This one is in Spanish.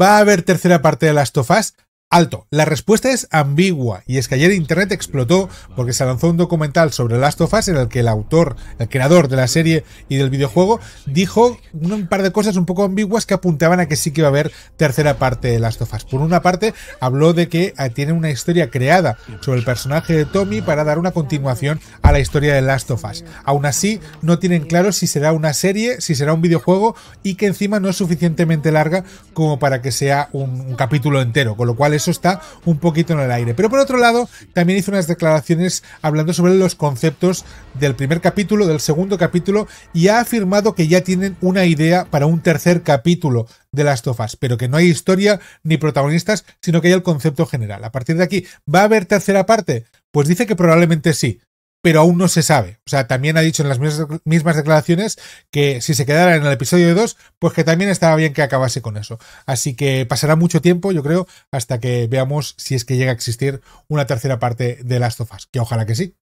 va a haber tercera parte de las tofas. Alto, la respuesta es ambigua y es que ayer Internet explotó porque se lanzó un documental sobre Last of Us en el que el autor, el creador de la serie y del videojuego, dijo un par de cosas un poco ambiguas que apuntaban a que sí que iba a haber tercera parte de Last of Us. Por una parte, habló de que eh, tiene una historia creada sobre el personaje de Tommy para dar una continuación a la historia de Last of Us. Aún así, no tienen claro si será una serie, si será un videojuego y que encima no es suficientemente larga como para que sea un, un capítulo entero, con lo cual eso está un poquito en el aire. Pero por otro lado, también hizo unas declaraciones hablando sobre los conceptos del primer capítulo, del segundo capítulo, y ha afirmado que ya tienen una idea para un tercer capítulo de las tofas, pero que no hay historia ni protagonistas, sino que hay el concepto general. A partir de aquí, ¿va a haber tercera parte? Pues dice que probablemente sí, pero aún no se sabe. O sea, también ha dicho en las mismas declaraciones que si se quedara en el episodio 2, pues que también estaba bien que acabase con eso. Así que pasará mucho tiempo, yo creo, hasta que veamos si es que llega a existir una tercera parte de Last of Us, que ojalá que sí.